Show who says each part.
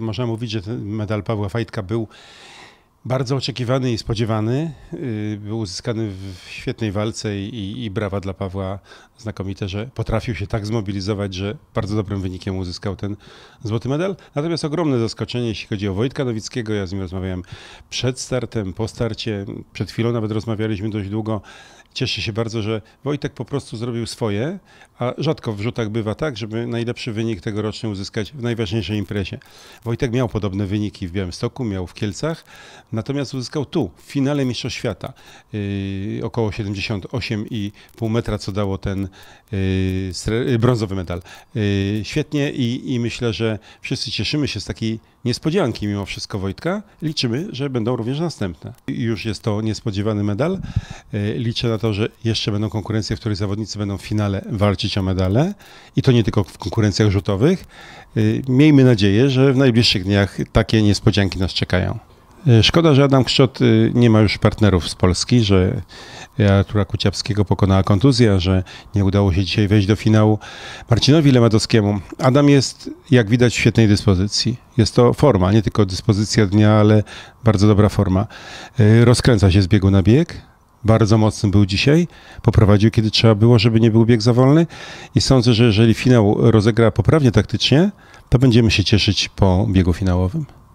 Speaker 1: Można mówić, że ten medal Pawła Fajtka był bardzo oczekiwany i spodziewany. Y, był uzyskany w świetnej walce i, i brawa dla Pawła. Znakomite, że potrafił się tak zmobilizować, że bardzo dobrym wynikiem uzyskał ten złoty medal. Natomiast ogromne zaskoczenie, jeśli chodzi o Wojtka Nowickiego. Ja z nim rozmawiałem przed startem, po starcie. Przed chwilą nawet rozmawialiśmy dość długo cieszę się bardzo, że Wojtek po prostu zrobił swoje, a rzadko w rzutach bywa tak, żeby najlepszy wynik tegoroczny uzyskać w najważniejszej imprezie. Wojtek miał podobne wyniki w Białymstoku, miał w Kielcach, natomiast uzyskał tu, w finale Mistrzostw Świata, yy, około 78,5 metra, co dało ten yy, yy, brązowy medal. Yy, świetnie i, i myślę, że wszyscy cieszymy się z takiej niespodzianki mimo wszystko Wojtka. Liczymy, że będą również następne. Już jest to niespodziewany medal. Yy, liczę na to to, że jeszcze będą konkurencje, w których zawodnicy będą w finale walczyć o medale i to nie tylko w konkurencjach rzutowych. Y, miejmy nadzieję, że w najbliższych dniach takie niespodzianki nas czekają. Y, szkoda, że Adam Kszczot y, nie ma już partnerów z Polski, że Artura Kuciapskiego pokonała kontuzja, że nie udało się dzisiaj wejść do finału Marcinowi Lemadowskiemu. Adam jest, jak widać, w świetnej dyspozycji. Jest to forma, nie tylko dyspozycja dnia, ale bardzo dobra forma. Rozkręca się z biegu na bieg, bardzo mocny był dzisiaj, poprowadził kiedy trzeba było, żeby nie był bieg za wolny i sądzę, że jeżeli finał rozegra poprawnie taktycznie, to będziemy się cieszyć po biegu finałowym.